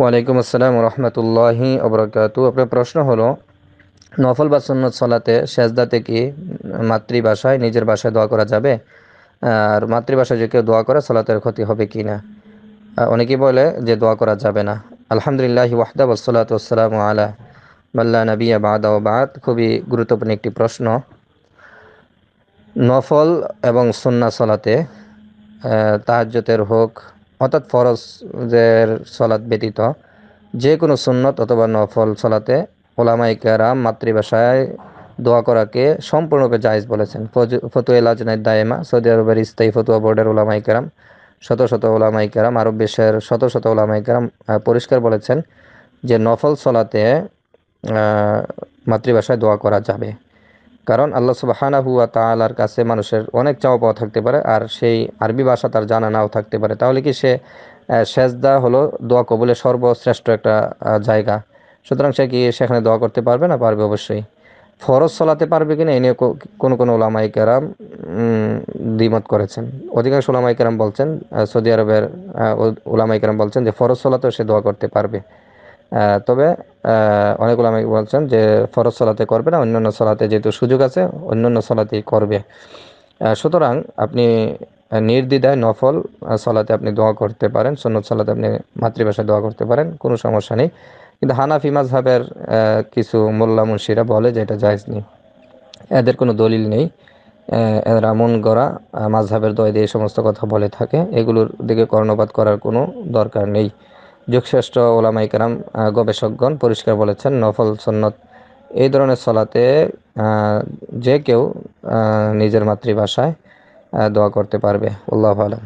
ওয়ালাইকুম আসসালাম রহমতুল্লাহি অবরাকাতু আপনার প্রশ্ন হলো নফল বা সন্ন্যত সলাতে সেজদাতে কি মাতৃভাষায় নিজের ভাষায় দোয়া করা যাবে আর মাতৃভাষায় যে কেউ দোয়া করে সলাতের ক্ষতি হবে কি না অনেকেই বলে যে দোয়া করা যাবে না আলহামদুলিল্লাহ ওয়াহদাব সালাত আসসালাম আলা মাল্লা নবী বাদা ও বাদ খুবই গুরুত্বপূর্ণ একটি প্রশ্ন নফল এবং সন্না সলাতে তাহাজ্যতের হোক অর্থাৎ ফরজ সলাত ব্যতীত যে কোনো সুন্নত অথবা নফল সলাতে ওলামাইকারাম মাতৃভাষায় দোয়া করাকে সম্পূর্ণরূপে জায়েজ বলেছেন ফতুয়া লাজনায় দায়েমা সৌদি আরবের স্থায়ী ফতুয়া বোর্ডের ওলামাইকারাম শত শত ওলামাইকারাম আরব বিশ্বের শত শত ওলামাইকারাম পরিষ্কার বলেছেন যে নফল সলাতে মাতৃভাষায় দোয়া করা যাবে কারণ আল্লাহ হানা হুয়া তালার কাছে মানুষের অনেক চাওয়া পাওয়া থাকতে পারে আর সেই আরবি ভাষা তার জানা নাও থাকতে পারে তাহলে কি সে সেজদা হলো দোয়া কবুলের সর্বশ্রেষ্ঠ একটা জায়গা সুতরাং সে কি সেখানে দোয়া করতে পারবে না পারবে অবশ্যই ফরজ চলাতে পারবে কিনা এ নিয়ে কোনো কোনো ওলামাই কেরাম দ্বিমত করেছেন অধিকাংশ ওলামাই কেরাম বলছেন সৌদি আরবের ওলামাই কেরাম বলছেন যে ফরজ চলাতেও সে দোয়া করতে পারবে তবে অনেক আমি বলছেন যে ফরজ সলাতে করবে না অন্যান্য সলাতে যেহেতু সুযোগ আছে অন্যান্য সলাতেই করবে সুতরাং আপনি নির্দ্বিধায় নফল সলাতে আপনি দোয়া করতে পারেন সন্ন্যত সলাতে আপনি মাতৃভাষায় দোয়া করতে পারেন কোনো সমস্যা নেই কিন্তু হানাফি মাঝহাবের কিছু মোল্লা মুন্সিরা বলে যে এটা জায়জ নেই এদের কোনো দলিল নেই এরা মন গড়া মাঝহাবের দয় দিয়ে এই সমস্ত কথা বলে থাকে এগুলোর দিকে কর্ণপাত করার কোনো দরকার নেই যুগশ্রেষ্ঠ ওলামাইকারাম গবেষকগণ পরিষ্কার বলেছেন নফল সন্নত এই ধরনের সলাতে যে কেউ নিজের মাতৃভাষায় দোয়া করতে পারবে আল্লাহ আলম